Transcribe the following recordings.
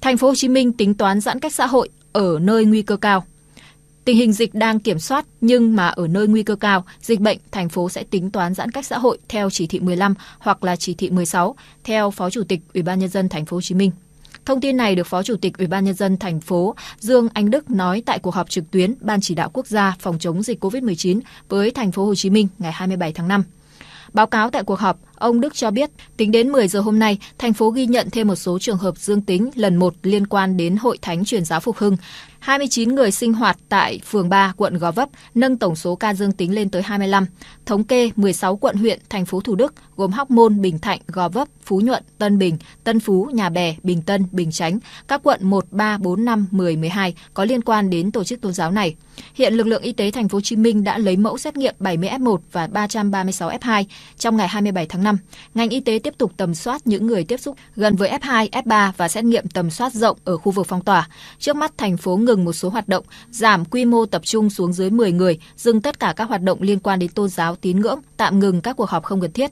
Thành phố Hồ Chí Minh tính toán giãn cách xã hội ở nơi nguy cơ cao. Tình hình dịch đang kiểm soát nhưng mà ở nơi nguy cơ cao, dịch bệnh thành phố sẽ tính toán giãn cách xã hội theo chỉ thị 15 hoặc là chỉ thị 16 theo Phó Chủ tịch Ủy ban nhân dân thành phố Hồ Chí Minh. Thông tin này được Phó Chủ tịch Ủy ban nhân dân thành phố Dương Anh Đức nói tại cuộc họp trực tuyến Ban chỉ đạo quốc gia phòng chống dịch COVID-19 với thành phố Hồ Chí Minh ngày 27 tháng 5. Báo cáo tại cuộc họp, Ông Đức cho biết, tính đến 10 giờ hôm nay, thành phố ghi nhận thêm một số trường hợp dương tính lần một liên quan đến Hội Thánh Truyền giáo Phục Hưng. 29 người sinh hoạt tại phường 3, quận Gò Vấp, nâng tổng số ca dương tính lên tới 25. Thống kê 16 quận huyện, thành phố Thủ Đức gồm Hóc Môn, Bình Thạnh, Gò Vấp, Phú Nhuận, Tân Bình, Tân Phú, Nhà Bè, Bình Tân, Bình Chánh, các quận 1, 3, 4, 5, 10, 12 có liên quan đến tổ chức tôn giáo này. Hiện lực lượng y tế thành phố Hồ Chí Minh đã lấy mẫu xét nghiệm 70 F1 và 336 F2 trong ngày 27 tháng 5 năm, ngành y tế tiếp tục tầm soát những người tiếp xúc gần với F2, F3 và xét nghiệm tầm soát rộng ở khu vực phong tỏa. Trước mắt thành phố ngừng một số hoạt động, giảm quy mô tập trung xuống dưới 10 người, dừng tất cả các hoạt động liên quan đến tôn giáo tín ngưỡng, tạm ngừng các cuộc họp không cần thiết.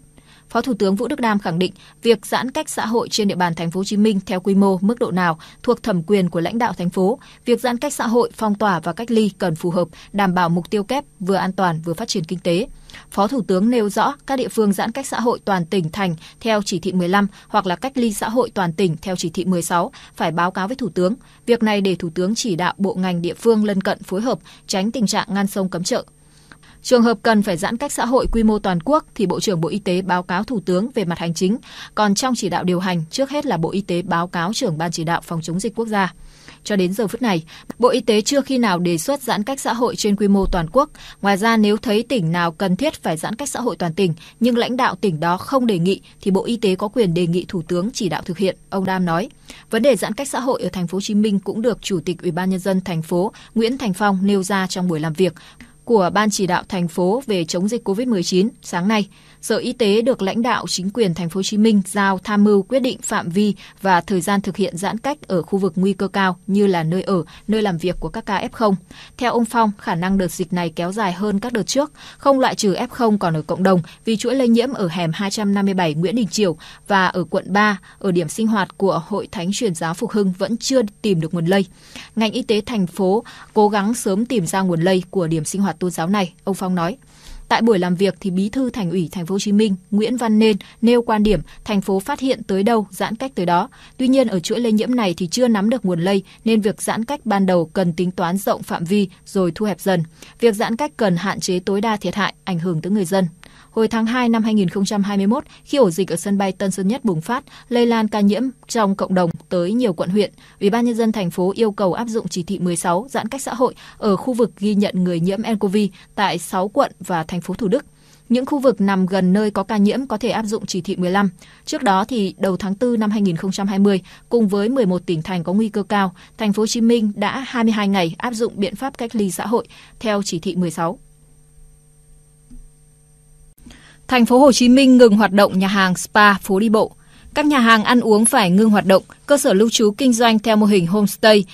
Phó Thủ tướng Vũ Đức Đam khẳng định việc giãn cách xã hội trên địa bàn thành phố Hồ Chí Minh theo quy mô, mức độ nào thuộc thẩm quyền của lãnh đạo thành phố. Việc giãn cách xã hội, phong tỏa và cách ly cần phù hợp, đảm bảo mục tiêu kép vừa an toàn vừa phát triển kinh tế. Phó Thủ tướng nêu rõ các địa phương giãn cách xã hội toàn tỉnh thành theo chỉ thị 15 hoặc là cách ly xã hội toàn tỉnh theo chỉ thị 16 phải báo cáo với Thủ tướng. Việc này để Thủ tướng chỉ đạo bộ ngành địa phương lân cận phối hợp, tránh tình trạng ngăn sông cấm chợ, Trường hợp cần phải giãn cách xã hội quy mô toàn quốc thì Bộ trưởng Bộ Y tế báo cáo Thủ tướng về mặt hành chính, còn trong chỉ đạo điều hành, trước hết là Bộ Y tế báo cáo trưởng Ban chỉ đạo phòng chống dịch quốc gia. Cho đến giờ phút này, Bộ Y tế chưa khi nào đề xuất giãn cách xã hội trên quy mô toàn quốc. Ngoài ra, nếu thấy tỉnh nào cần thiết phải giãn cách xã hội toàn tỉnh, nhưng lãnh đạo tỉnh đó không đề nghị, thì Bộ Y tế có quyền đề nghị Thủ tướng chỉ đạo thực hiện, ông Đam nói. Vấn đề giãn cách xã hội ở thành phố Hồ Chí Minh cũng được Chủ tịch Ủy ban nhân dân thành phố Nguyễn Thành Phong nêu ra trong buổi làm việc của Ban chỉ đạo thành phố về chống dịch COVID-19 sáng nay, Sở Y tế được lãnh đạo chính quyền thành phố Hồ Chí Minh giao tham mưu quyết định phạm vi và thời gian thực hiện giãn cách ở khu vực nguy cơ cao như là nơi ở, nơi làm việc của các ca F0. Theo ông Phong, khả năng đợt dịch này kéo dài hơn các đợt trước, không loại trừ F0 còn ở cộng đồng vì chuỗi lây nhiễm ở hẻm 257 Nguyễn Đình Chiểu và ở quận 3 ở điểm sinh hoạt của Hội Thánh truyền giáo Phục Hưng vẫn chưa tìm được nguồn lây. Ngành y tế thành phố cố gắng sớm tìm ra nguồn lây của điểm sinh hoạt tôn giáo này, ông Phong nói. Tại buổi làm việc thì Bí thư Thành ủy Thành phố Hồ Chí Minh Nguyễn Văn Nên nêu quan điểm thành phố phát hiện tới đâu giãn cách tới đó. Tuy nhiên ở chuỗi lây nhiễm này thì chưa nắm được nguồn lây nên việc giãn cách ban đầu cần tính toán rộng phạm vi rồi thu hẹp dần. Việc giãn cách cần hạn chế tối đa thiệt hại ảnh hưởng tới người dân. Hồi tháng 2 năm 2021, khi ổ dịch ở sân bay Tân Sơn Nhất bùng phát, lây lan ca nhiễm trong cộng đồng tới nhiều quận huyện, Ủy ban nhân dân thành phố yêu cầu áp dụng chỉ thị 16 giãn cách xã hội ở khu vực ghi nhận người nhiễm nCoV tại 6 quận và thành phố Thủ Đức. Những khu vực nằm gần nơi có ca nhiễm có thể áp dụng chỉ thị 15. Trước đó thì đầu tháng 4 năm 2020, cùng với 11 tỉnh thành có nguy cơ cao, thành phố Hồ Chí Minh đã 22 ngày áp dụng biện pháp cách ly xã hội theo chỉ thị 16. Thành phố Hồ Chí Minh ngừng hoạt động nhà hàng spa phố đi bộ. Các nhà hàng ăn uống phải ngưng hoạt động, cơ sở lưu trú kinh doanh theo mô hình homestay.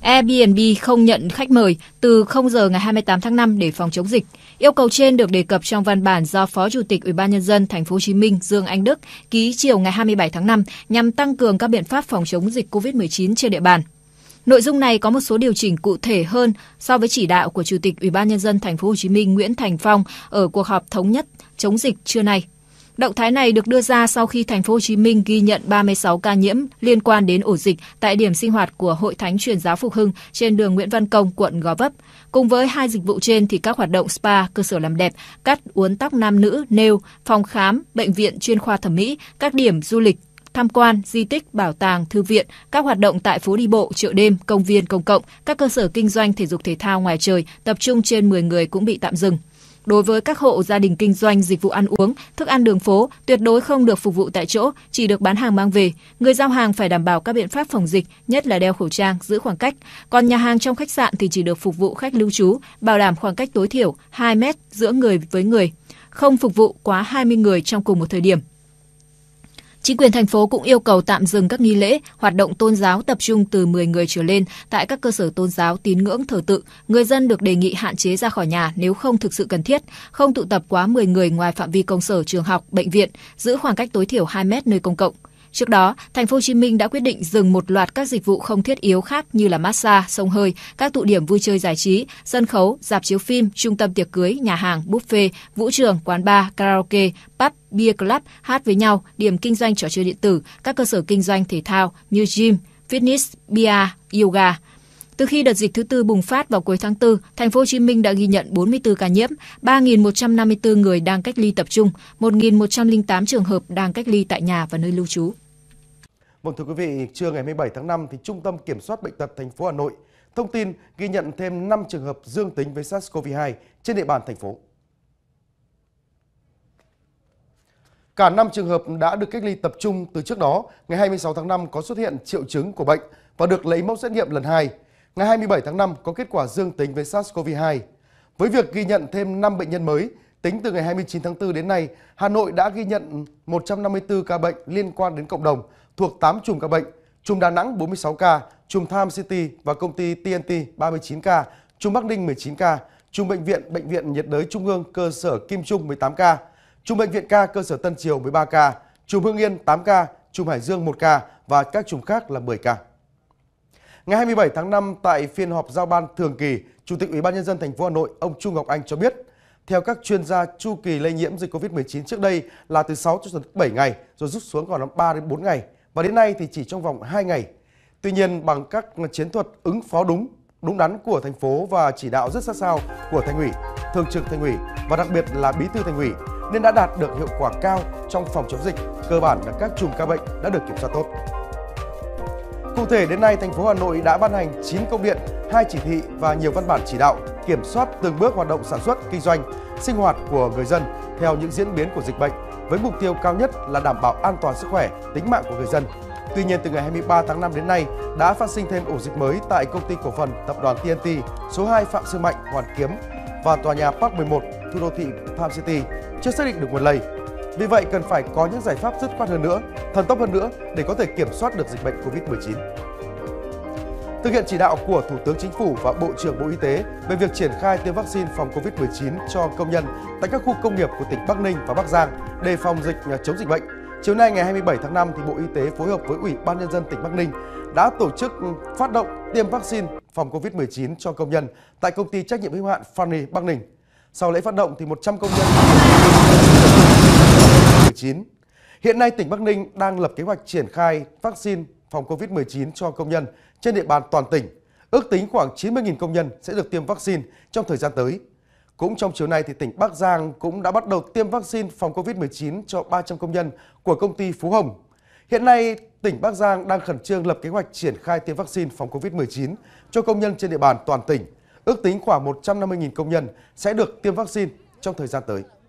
Airbnb không nhận khách mời từ 0 giờ ngày 28 tháng 5 để phòng chống dịch. Yêu cầu trên được đề cập trong văn bản do Phó Chủ tịch Ủy ban nhân dân thành phố Hồ Chí Minh Dương Anh Đức ký chiều ngày 27 tháng 5 nhằm tăng cường các biện pháp phòng chống dịch COVID-19 trên địa bàn. Nội dung này có một số điều chỉnh cụ thể hơn so với chỉ đạo của Chủ tịch Ủy ban nhân dân thành phố Hồ Chí Minh Nguyễn Thành Phong ở cuộc họp thống nhất chống dịch trưa nay. Động thái này được đưa ra sau khi thành phố Hồ Chí Minh ghi nhận 36 ca nhiễm liên quan đến ổ dịch tại điểm sinh hoạt của Hội Thánh truyền giáo Phục Hưng trên đường Nguyễn Văn Công, quận Gò Vấp. Cùng với hai dịch vụ trên thì các hoạt động spa, cơ sở làm đẹp, cắt uốn tóc nam nữ, nêu phòng khám, bệnh viện chuyên khoa thẩm mỹ, các điểm du lịch, tham quan, di tích, bảo tàng, thư viện, các hoạt động tại phố đi bộ, chợ đêm, công viên công cộng, các cơ sở kinh doanh thể dục thể thao ngoài trời tập trung trên 10 người cũng bị tạm dừng. Đối với các hộ gia đình kinh doanh dịch vụ ăn uống, thức ăn đường phố tuyệt đối không được phục vụ tại chỗ, chỉ được bán hàng mang về. Người giao hàng phải đảm bảo các biện pháp phòng dịch, nhất là đeo khẩu trang, giữ khoảng cách. Còn nhà hàng trong khách sạn thì chỉ được phục vụ khách lưu trú, bảo đảm khoảng cách tối thiểu 2 mét giữa người với người. Không phục vụ quá 20 người trong cùng một thời điểm. Chính quyền thành phố cũng yêu cầu tạm dừng các nghi lễ, hoạt động tôn giáo tập trung từ 10 người trở lên tại các cơ sở tôn giáo tín ngưỡng thờ tự. Người dân được đề nghị hạn chế ra khỏi nhà nếu không thực sự cần thiết, không tụ tập quá 10 người ngoài phạm vi công sở, trường học, bệnh viện, giữ khoảng cách tối thiểu 2 mét nơi công cộng. Trước đó, thành phố Hồ Chí Minh đã quyết định dừng một loạt các dịch vụ không thiết yếu khác như là massage, sông hơi, các tụ điểm vui chơi giải trí, sân khấu, dạp chiếu phim, trung tâm tiệc cưới, nhà hàng, buffet, vũ trường, quán bar, karaoke, pub, beer club, hát với nhau, điểm kinh doanh trò chơi điện tử, các cơ sở kinh doanh thể thao như gym, fitness, bia, yoga. Từ khi đợt dịch thứ tư bùng phát vào cuối tháng 4, thành phố Hồ Chí Minh đã ghi nhận 44 ca nhiễm, 3.154 người đang cách ly tập trung, 1.108 trường hợp đang cách ly tại nhà và nơi lưu trú. Vâng thưa quý vị, trưa ngày 27 tháng 5 thì Trung tâm Kiểm soát bệnh tật thành phố Hà Nội thông tin ghi nhận thêm 5 trường hợp dương tính với SARS-CoV-2 trên địa bàn thành phố. Cả 5 trường hợp đã được cách ly tập trung từ trước đó, ngày 26 tháng 5 có xuất hiện triệu chứng của bệnh và được lấy mẫu xét nghiệm lần 2. Ngày 27 tháng 5 có kết quả dương tính với SARS-CoV-2. Với việc ghi nhận thêm 5 bệnh nhân mới, tính từ ngày 29 tháng 4 đến nay, Hà Nội đã ghi nhận 154 ca bệnh liên quan đến cộng đồng, thuộc 8 chùm ca bệnh, chùm Đà Nẵng 46 ca, chùm Tham City và công ty TNT 39 ca, chùm Bắc Ninh 19 ca, chùm bệnh viện bệnh viện nhiệt đới Trung ương cơ sở Kim Trung 18 ca, chùm bệnh viện ca cơ sở Tân Triều 13 ca, chùm Hưng Yên 8 ca, chùm Hải Dương 1 ca và các chùm khác là 10 ca. Ngày 27 tháng 5 tại phiên họp giao ban thường kỳ, Chủ tịch Ủy ban nhân dân thành phố Hà Nội ông Chu Ngọc Anh cho biết, theo các chuyên gia, chu kỳ lây nhiễm dịch COVID-19 trước đây là từ 6 cho đến 7 ngày rồi rút xuống còn 3 đến 4 ngày. Và đến nay thì chỉ trong vòng 2 ngày. Tuy nhiên bằng các chiến thuật ứng phó đúng, đúng đắn của thành phố và chỉ đạo rất sát sao của thành ủy, thường trực thành ủy và đặc biệt là bí thư thành ủy nên đã đạt được hiệu quả cao trong phòng chống dịch, cơ bản là các chùm ca bệnh đã được kiểm soát tốt. Cụ thể đến nay thành phố Hà Nội đã ban hành 9 công điện, 2 chỉ thị và nhiều văn bản chỉ đạo kiểm soát từng bước hoạt động sản xuất, kinh doanh, sinh hoạt của người dân theo những diễn biến của dịch bệnh với mục tiêu cao nhất là đảm bảo an toàn sức khỏe, tính mạng của người dân. Tuy nhiên, từ ngày 23 tháng 5 đến nay, đã phát sinh thêm ổ dịch mới tại công ty cổ phần tập đoàn TNT số 2 Phạm Sư Mạnh, Hoàn Kiếm và tòa nhà Park 11, khu đô thị Palm City chưa xác định được nguồn lây. Vì vậy, cần phải có những giải pháp dứt khoát hơn nữa, thần tốc hơn nữa để có thể kiểm soát được dịch bệnh COVID-19. Thực hiện chỉ đạo của Thủ tướng Chính phủ và Bộ trưởng Bộ Y tế về việc triển khai tiêm vaccine phòng COVID-19 cho công nhân tại các khu công nghiệp của tỉnh Bắc Ninh và Bắc Giang, đề phòng dịch à, chống dịch bệnh. Chiều nay ngày 27 tháng 5 thì Bộ Y tế phối hợp với Ủy ban nhân dân tỉnh Bắc Ninh đã tổ chức ừ, phát động tiêm vaccine phòng Covid-19 cho công nhân tại công ty trách nhiệm hữu hạn Fanny Bắc Ninh. Sau lễ phát động thì 100 công nhân 19. Hiện nay tỉnh Bắc Ninh đang lập kế hoạch triển khai vaccine phòng Covid-19 cho công nhân trên địa bàn toàn tỉnh. Ước tính khoảng 90.000 công nhân sẽ được tiêm vaccine trong thời gian tới. Cũng trong chiều nay, thì tỉnh Bắc Giang cũng đã bắt đầu tiêm vaccine phòng COVID-19 cho 300 công nhân của công ty Phú Hồng. Hiện nay, tỉnh Bắc Giang đang khẩn trương lập kế hoạch triển khai tiêm vaccine phòng COVID-19 cho công nhân trên địa bàn toàn tỉnh. Ước tính khoảng 150.000 công nhân sẽ được tiêm vaccine trong thời gian tới.